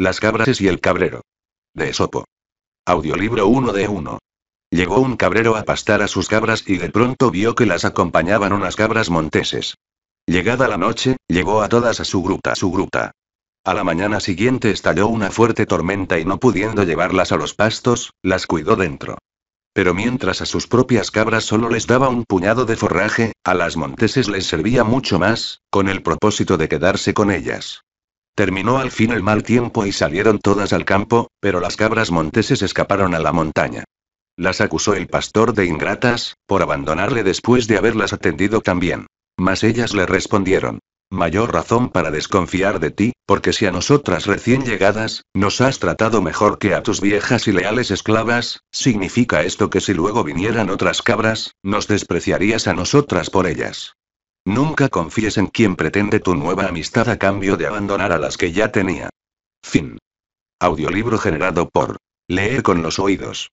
Las cabras y el cabrero. De Esopo. Audiolibro 1 de 1. Llegó un cabrero a pastar a sus cabras y de pronto vio que las acompañaban unas cabras monteses. Llegada la noche, llegó a todas a su gruta, su gruta. A la mañana siguiente estalló una fuerte tormenta y no pudiendo llevarlas a los pastos, las cuidó dentro. Pero mientras a sus propias cabras solo les daba un puñado de forraje, a las monteses les servía mucho más, con el propósito de quedarse con ellas. Terminó al fin el mal tiempo y salieron todas al campo, pero las cabras monteses escaparon a la montaña. Las acusó el pastor de ingratas, por abandonarle después de haberlas atendido también. Mas ellas le respondieron, mayor razón para desconfiar de ti, porque si a nosotras recién llegadas, nos has tratado mejor que a tus viejas y leales esclavas, significa esto que si luego vinieran otras cabras, nos despreciarías a nosotras por ellas. Nunca confíes en quien pretende tu nueva amistad a cambio de abandonar a las que ya tenía. Fin. Audiolibro generado por Leer con los oídos.